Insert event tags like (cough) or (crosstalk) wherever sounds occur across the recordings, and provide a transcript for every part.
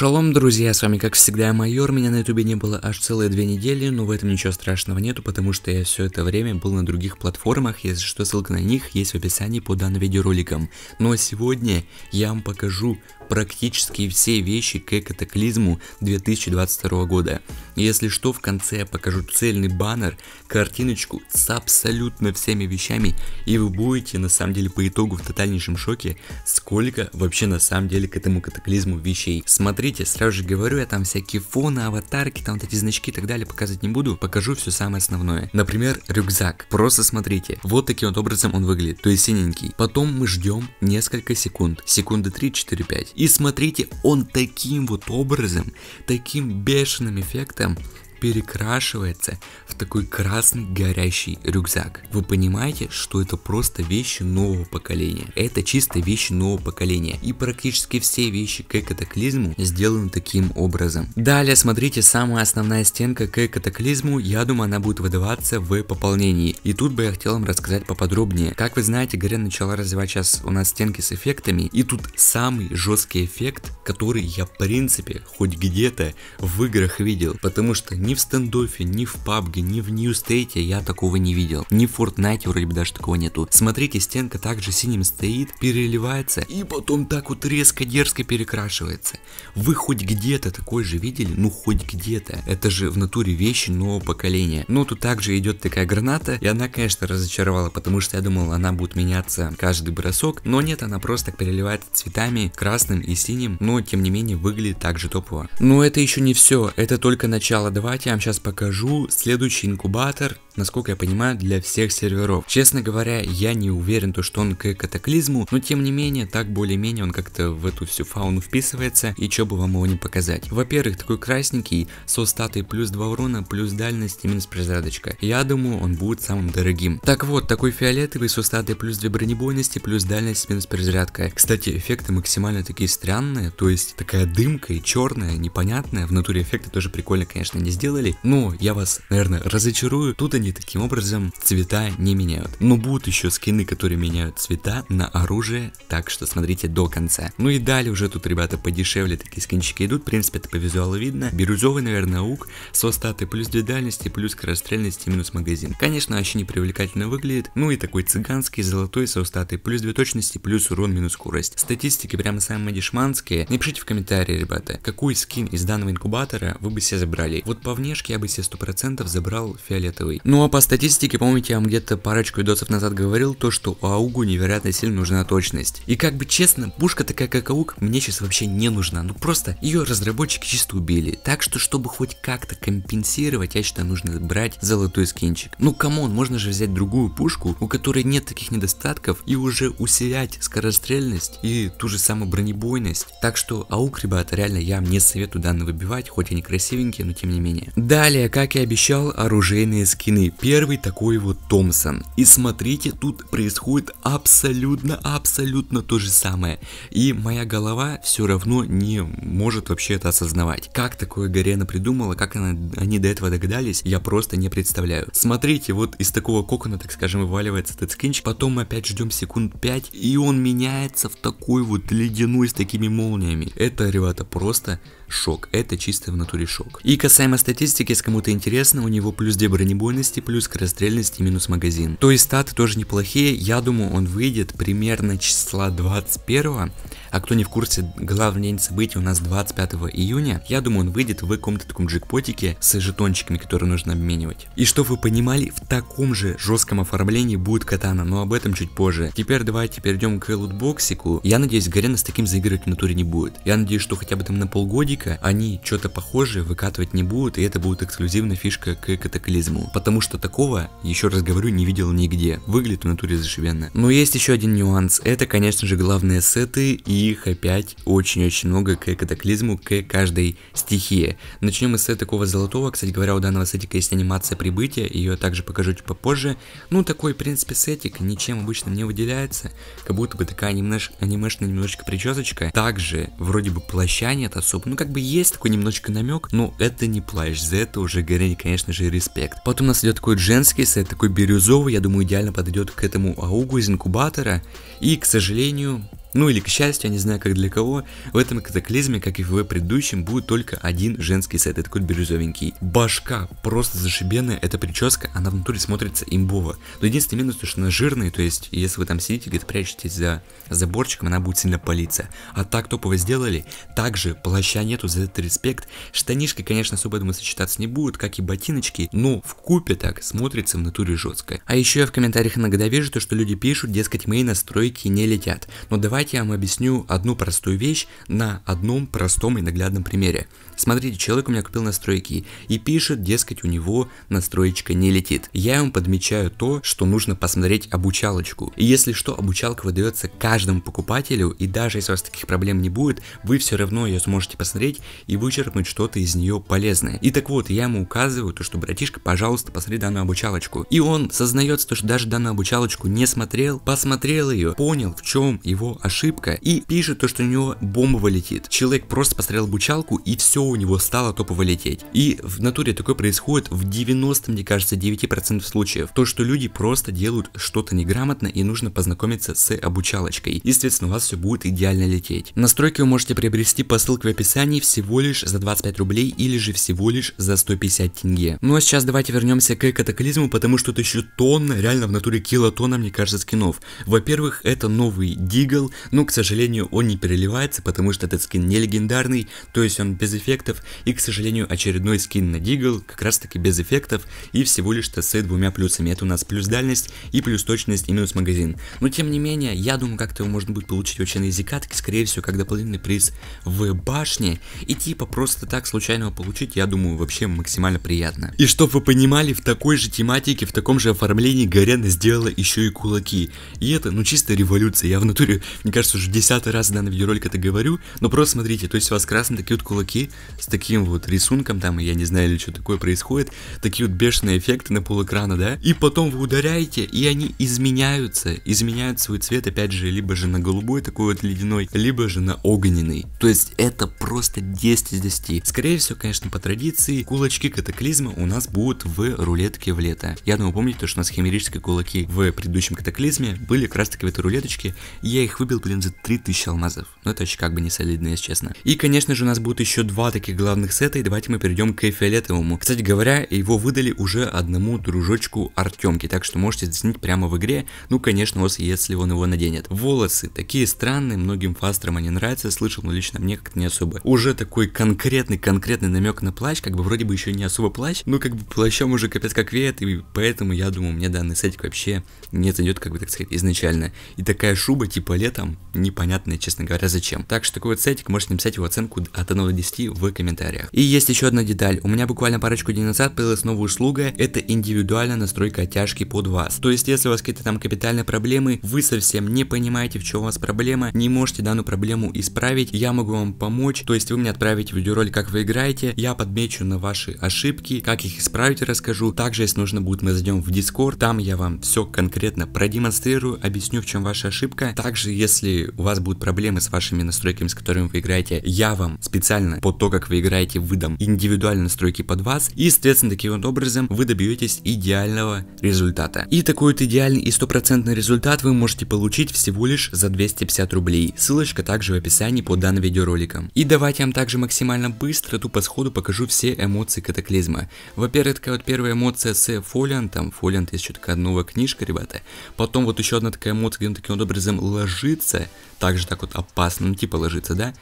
Шалом, друзья, с вами как всегда Майор, меня на ютубе не было аж целые две недели, но в этом ничего страшного нету, потому что я все это время был на других платформах, если что, ссылка на них есть в описании под данным видеороликом. Ну а сегодня я вам покажу практически все вещи к катаклизму 2022 года. Если что, в конце я покажу цельный баннер, картиночку с абсолютно всеми вещами, и вы будете на самом деле по итогу в тотальнейшем шоке, сколько вообще на самом деле к этому катаклизму вещей. Смотрите, сразу же говорю, я там всякие фоны, аватарки, там вот эти значки и так далее показывать не буду, покажу все самое основное. Например, рюкзак. Просто смотрите, вот таким вот образом он выглядит, то есть синенький. Потом мы ждем несколько секунд, секунды 3, 4, 5. И смотрите, он таким вот образом, таким бешеным эффектом перекрашивается в такой красный горящий рюкзак. Вы понимаете, что это просто вещи нового поколения. Это чисто вещи нового поколения. И практически все вещи к катаклизму сделаны таким образом. Далее, смотрите, самая основная стенка к катаклизму, я думаю, она будет выдаваться в пополнении. И тут бы я хотел вам рассказать поподробнее. Как вы знаете, Грен начала развивать сейчас у нас стенки с эффектами. И тут самый жесткий эффект, который я в принципе хоть где-то в играх видел. Потому что не ни в стендофе, ни в PUBG, ни в New State я такого не видел. Ни в Fortnite вроде бы даже такого нету. Смотрите, стенка также синим стоит, переливается и потом так вот резко дерзко перекрашивается. Вы хоть где-то такой же видели? Ну хоть где-то. Это же в натуре вещи нового поколения. Но ну, тут также идет такая граната, и она, конечно, разочаровала, потому что я думал, она будет меняться каждый бросок, но нет, она просто так переливается цветами, красным и синим, но тем не менее выглядит также топово. Но это еще не все, это только начало. Давайте я вам сейчас покажу следующий инкубатор, насколько я понимаю, для всех серверов. Честно говоря, я не уверен, то, что он к катаклизму, но тем не менее, так более-менее он как-то в эту всю фауну вписывается, и чё бы вам его не показать. Во-первых, такой красненький, со статой плюс 2 урона, плюс дальность и минус прозрачка. Я думаю, он будет самым дорогим. Так вот, такой фиолетовый, со статой плюс 2 бронебойности, плюс дальность, минус перезарядка. Кстати, эффекты максимально такие странные, то есть такая дымка и черная, непонятная, в натуре эффекты тоже прикольно, конечно, не сделали, но я вас, наверное, разочарую, тут они и таким образом цвета не меняют. Но будут еще скины, которые меняют цвета на оружие, так что смотрите до конца. Ну и далее уже тут ребята подешевле такие скинчики идут, в принципе это по визуалу видно. Бирюзовый, наверное, ук, со статы плюс две дальности, плюс скорострельности, минус магазин. Конечно, вообще не привлекательно выглядит, ну и такой цыганский, золотой, со статы плюс две точности, плюс урон, минус скорость. Статистики прямо самые дешманские. Напишите в комментарии, ребята, какой скин из данного инкубатора вы бы себе забрали. Вот по внешке я бы себе 100% забрал фиолетовый. Ну а по статистике, помните, я вам где-то парочку видосов назад говорил то, что у Аугу невероятно сильно нужна точность. И как бы честно, пушка такая как Ауг мне сейчас вообще не нужна, ну просто ее разработчики чисто убили. Так что, чтобы хоть как-то компенсировать, я считаю, нужно брать золотой скинчик. Ну камон, можно же взять другую пушку, у которой нет таких недостатков, и уже усилять скорострельность и ту же самую бронебойность. Так что Аук, ребята, реально я вам не советую данный выбивать, хоть они красивенькие, но тем не менее. Далее, как и обещал, оружейные скины страны первый такой вот Томпсон. И смотрите, тут происходит абсолютно, абсолютно то же самое. И моя голова все равно не может вообще это осознавать. Как такое Гарена придумала, как она, они до этого догадались, я просто не представляю. Смотрите, вот из такого кокона, так скажем, вываливается этот скинч, потом мы опять ждем секунд 5, и он меняется в такой вот ледяной с такими молниями. Это, ребята, просто шок. Это чисто в натуре шок. И касаемо статистики, если кому-то интересно, у него плюс дебронебойность скорости плюс, скорострельности минус магазин. То есть статы тоже неплохие, я думаю он выйдет примерно числа 21 а кто не в курсе, главный день событий у нас 25 июня. Я думаю, он выйдет в каком-то таком джекпотике с жетончиками, которые нужно обменивать. И чтобы вы понимали, в таком же жестком оформлении будет катана, но об этом чуть позже. Теперь давайте перейдем к лутбоксику. Я надеюсь, Гарена с таким заигрывать в натуре не будет. Я надеюсь, что хотя бы там на полгодика они что-то похожее выкатывать не будут, и это будет эксклюзивная фишка к катаклизму. Потому что такого, еще раз говорю, не видел нигде. Выглядит в натуре зашивенно. Но есть еще один нюанс. Это, конечно же, главные сеты и их опять очень-очень много к катаклизму, к каждой стихии. Начнем мы с такого золотого, кстати говоря, у данного сетика есть анимация прибытия, ее также покажу чуть попозже. Ну, такой, в принципе, сетик ничем обычно не выделяется, как будто бы такая немнож... анимешная немножечко причесочка. Также, вроде бы, плаща нет особо, ну, как бы есть такой немножечко намек, но это не плащ, за это уже горение, конечно же, респект. Потом у нас идет такой женский сет, такой бирюзовый, я думаю, идеально подойдет к этому аугу из инкубатора, и, к сожалению, ну или к счастью, я не знаю как для кого, в этом катаклизме, как и в предыдущем, будет только один женский сет, это такой бирюзовенький. Башка просто зашибенная, эта прическа, она внутри смотрится имбово. Но единственный минус, то что она жирная, то есть если вы там сидите, где-то прячетесь за заборчиком, она будет сильно палиться. А так топово сделали, также плаща нету, за этот респект. Штанишки, конечно, особо, думаю, сочетаться не будут, как и ботиночки, но в купе так смотрится в натуре жестко. А еще я в комментариях иногда вижу то, что люди пишут, дескать, мои настройки не летят. Но давай Давайте я вам объясню одну простую вещь на одном простом и наглядном примере. Смотрите, человек у меня купил настройки и пишет, дескать, у него настроечка не летит. Я ему подмечаю то, что нужно посмотреть обучалочку. И если что, обучалка выдается каждому покупателю, и даже если у вас таких проблем не будет, вы все равно ее сможете посмотреть и вычеркнуть что-то из нее полезное. И так вот, я ему указываю, то, что братишка, пожалуйста, посмотри данную обучалочку. И он сознается, то, что даже данную обучалочку не смотрел, посмотрел ее, понял, в чем его ошибка ошибка и пишет то, что у него бомба летит. Человек просто посмотрел обучалку и все у него стало топово лететь. И в натуре такое происходит в 90, мне кажется, 9% случаев. То, что люди просто делают что-то неграмотно и нужно познакомиться с обучалочкой. Естественно, у вас все будет идеально лететь. Настройки вы можете приобрести по ссылке в описании всего лишь за 25 рублей или же всего лишь за 150 тенге. Ну а сейчас давайте вернемся к катаклизму, потому что это еще тонна, реально в натуре килотонна, мне кажется, скинов. Во-первых, это новый Дигл, но, к сожалению, он не переливается, потому что этот скин не легендарный, то есть он без эффектов. И, к сожалению, очередной скин на Дигл как раз таки без эффектов и всего лишь то с двумя плюсами. Это у нас плюс дальность и плюс точность и минус магазин. Но, тем не менее, я думаю, как-то его можно будет получить очень на изикатке, скорее всего, как дополнительный приз в башне. И типа просто так случайно получить, я думаю, вообще максимально приятно. И чтобы вы понимали, в такой же тематике, в таком же оформлении Гарена сделала еще и кулаки. И это, ну, чисто революция. Я в натуре мне кажется, уже десятый раз в данном видеоролике это говорю, но просто смотрите, то есть у вас красные такие вот кулаки с таким вот рисунком, там, я не знаю, или что такое происходит, такие вот бешеные эффекты на полэкрана, да, и потом вы ударяете, и они изменяются, изменяют свой цвет, опять же, либо же на голубой такой вот ледяной, либо же на огненный, то есть это просто 10 из 10. Скорее всего, конечно, по традиции, кулачки катаклизма у нас будут в рулетке в лето. Я думаю, помните, то, что у нас химерические кулаки в предыдущем катаклизме были как раз таки в этой рулеточке, я их выбил купил, блин, за 3000 алмазов. Но ну, это еще как бы не солидно, если честно. И, конечно же, у нас будет еще два таких главных сета, и давайте мы перейдем к фиолетовому. Кстати говоря, его выдали уже одному дружочку Артемки, так что можете заценить прямо в игре, ну, конечно, если он его наденет. Волосы такие странные, многим фастерам они нравятся, слышал, но лично мне как-то не особо. Уже такой конкретный-конкретный намек на плащ, как бы вроде бы еще не особо плащ, но как бы плащом уже капец как веет, и поэтому я думаю, мне данный сетик вообще не зайдет, как бы так сказать, изначально. И такая шуба типа летом, вам непонятно, честно говоря, зачем. Так что такой вот сетик, можете написать его оценку от 1 до 10 в комментариях. И есть еще одна деталь. У меня буквально парочку дней назад появилась новая услуга, это индивидуальная настройка оттяжки под вас. То есть, если у вас какие-то там капитальные проблемы, вы совсем не понимаете, в чем у вас проблема, не можете данную проблему исправить, я могу вам помочь, то есть вы мне отправите видеоролик, как вы играете, я подмечу на ваши ошибки, как их исправить расскажу, также, если нужно будет, мы зайдем в Discord, там я вам все конкретно продемонстрирую, объясню, в чем ваша ошибка, также, если если у вас будут проблемы с вашими настройками, с которыми вы играете, я вам специально по то, как вы играете, выдам индивидуальные настройки под вас, и, соответственно, таким вот образом вы добьетесь идеального результата. И такой вот идеальный и стопроцентный результат вы можете получить всего лишь за 250 рублей. Ссылочка также в описании под данным видеороликом. И давайте я вам также максимально быстро, тупо сходу покажу все эмоции катаклизма. Во-первых, такая вот первая эмоция с фолиантом. Фолиант есть еще такая новая книжка, ребята. Потом вот еще одна такая эмоция, где он таким вот образом ложит ложится, также так вот опасно, ну типа ложиться, да.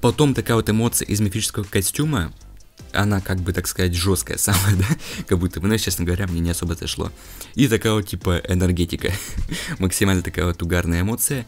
Потом такая вот эмоция из мифического костюма, она как бы, так сказать, жесткая (laughs) самая, да, как будто бы, ну, честно говоря, мне не особо зашло. И такая вот, типа, энергетика, (laughs) максимально такая вот угарная эмоция.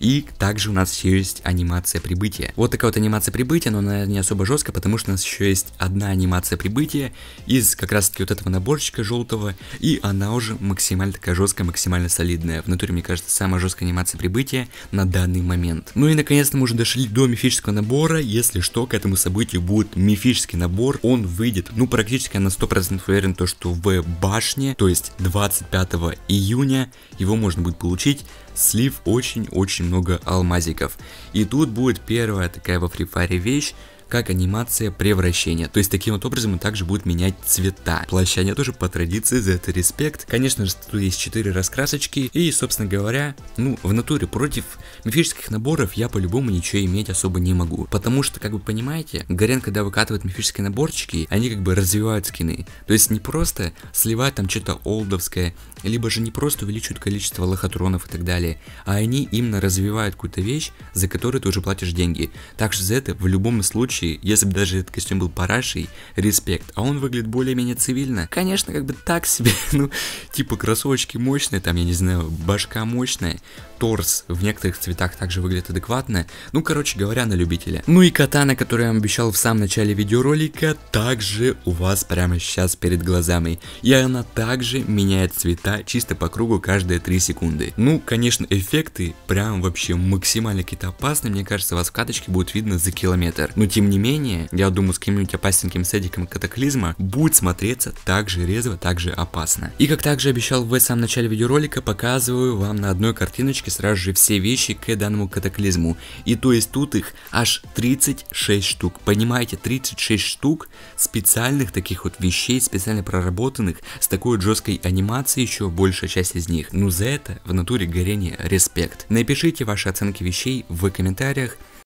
И также у нас еще есть анимация прибытия. Вот такая вот анимация прибытия, но она не особо жесткая, потому что у нас еще есть одна анимация прибытия из как раз таки вот этого наборчика желтого, и она уже максимально такая жесткая, максимально солидная. В натуре, мне кажется, самая жесткая анимация прибытия на данный момент. Ну и наконец-то мы уже дошли до мифического набора, если что, к этому событию будет мифический набор, он выйдет, ну практически на 100% уверен, то что в башне, то есть 25 июня его можно будет получить слив очень-очень много алмазиков. И тут будет первая такая во фрифаре вещь, как анимация превращения. То есть таким вот образом он также будет менять цвета. Плаща нет тоже по традиции, за это респект. Конечно же, тут есть 4 раскрасочки. И, собственно говоря, ну, в натуре против мифических наборов я по-любому ничего иметь особо не могу. Потому что, как вы понимаете, Горен, когда выкатывает мифические наборчики, они как бы развивают скины. То есть не просто сливают там что-то олдовское, либо же не просто увеличивают количество лохотронов и так далее, а они именно развивают какую-то вещь, за которую ты уже платишь деньги. Так что за это в любом случае случае, если бы даже этот костюм был парашей, респект, а он выглядит более-менее цивильно. Конечно, как бы так себе, (laughs) ну, типа кроссовочки мощные, там, я не знаю, башка мощная, торс в некоторых цветах также выглядит адекватно, ну, короче говоря, на любителя. Ну и катана, которую я вам обещал в самом начале видеоролика, также у вас прямо сейчас перед глазами, и она также меняет цвета чисто по кругу каждые 3 секунды. Ну, конечно, эффекты прям вообще максимально какие-то опасные, мне кажется, вас в каточке будет видно за километр, но ну, тем не менее, я думаю, с каким-нибудь опасненьким сетиком катаклизма будет смотреться так же резво, так же опасно. И как также обещал в самом начале видеоролика, показываю вам на одной картиночке сразу же все вещи к данному катаклизму. И то есть тут их аж 36 штук. Понимаете, 36 штук специальных таких вот вещей, специально проработанных, с такой жесткой анимацией еще большая часть из них. Ну за это в натуре горение респект. Напишите ваши оценки вещей в комментариях,